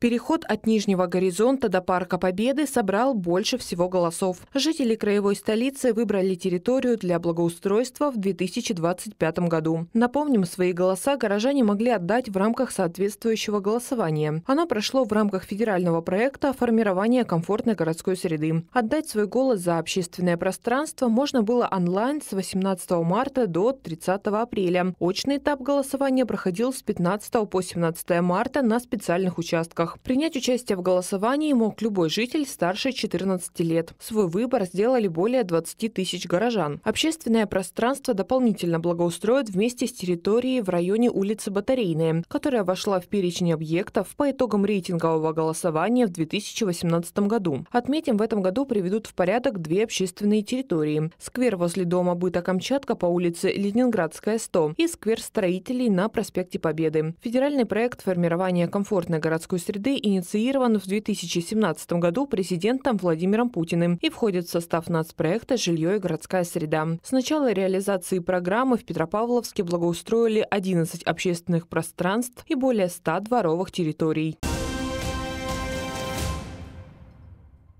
Переход от Нижнего горизонта до Парка Победы собрал больше всего голосов. Жители краевой столицы выбрали территорию для благоустройства в 2025 году. Напомним, свои голоса горожане могли отдать в рамках соответствующего голосования. Оно прошло в рамках федерального проекта «Формирование комфортной городской среды». Отдать свой голос за общественное пространство можно было онлайн с 18 марта до 30 апреля. Очный этап голосования проходил с 15 по 17 марта на специальных участках выборах. Принять участие в голосовании мог любой житель старше 14 лет. Свой выбор сделали более 20 тысяч горожан. Общественное пространство дополнительно благоустроят вместе с территорией в районе улицы Батарейная, которая вошла в перечень объектов по итогам рейтингового голосования в 2018 году. Отметим, в этом году приведут в порядок две общественные территории. Сквер возле дома быта Камчатка по улице Ленинградская 100 и сквер строителей на проспекте Победы. Федеральный проект формирования комфортной городской среды среды инициирован в 2017 году президентом Владимиром Путиным и входит в состав нацпроекта «Жилье и городская среда». С начала реализации программы в Петропавловске благоустроили 11 общественных пространств и более 100 дворовых территорий.